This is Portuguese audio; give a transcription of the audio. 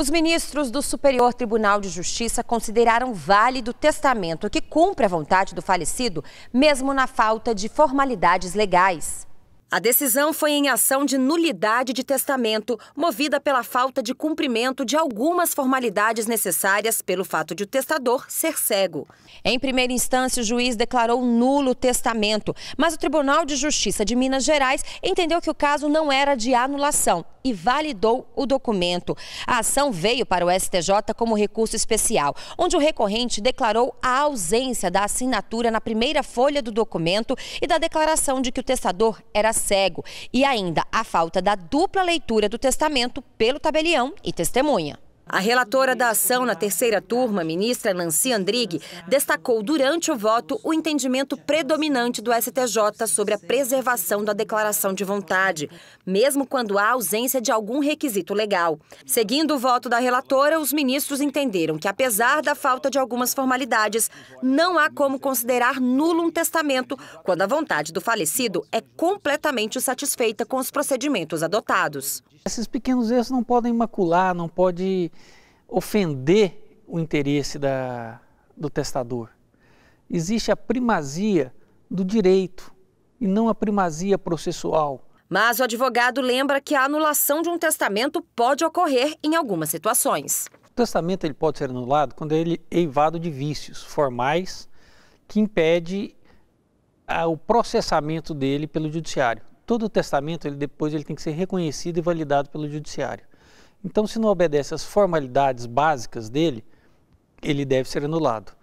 Os ministros do Superior Tribunal de Justiça consideraram válido o testamento que cumpre a vontade do falecido, mesmo na falta de formalidades legais. A decisão foi em ação de nulidade de testamento, movida pela falta de cumprimento de algumas formalidades necessárias pelo fato de o testador ser cego. Em primeira instância, o juiz declarou nulo o testamento, mas o Tribunal de Justiça de Minas Gerais entendeu que o caso não era de anulação e validou o documento. A ação veio para o STJ como recurso especial, onde o recorrente declarou a ausência da assinatura na primeira folha do documento e da declaração de que o testador era cego, e ainda a falta da dupla leitura do testamento pelo tabelião e testemunha. A relatora da ação na terceira turma, ministra Nancy Andrighi, destacou durante o voto o entendimento predominante do STJ sobre a preservação da declaração de vontade, mesmo quando há ausência de algum requisito legal. Seguindo o voto da relatora, os ministros entenderam que, apesar da falta de algumas formalidades, não há como considerar nulo um testamento quando a vontade do falecido é completamente satisfeita com os procedimentos adotados. Esses pequenos erros não podem macular, não pode ofender o interesse da, do testador. Existe a primazia do direito e não a primazia processual. Mas o advogado lembra que a anulação de um testamento pode ocorrer em algumas situações. O testamento ele pode ser anulado quando ele é eivado de vícios formais que impede a, ah, o processamento dele pelo judiciário. Todo testamento ele depois ele tem que ser reconhecido e validado pelo judiciário. Então, se não obedece às formalidades básicas dele, ele deve ser anulado.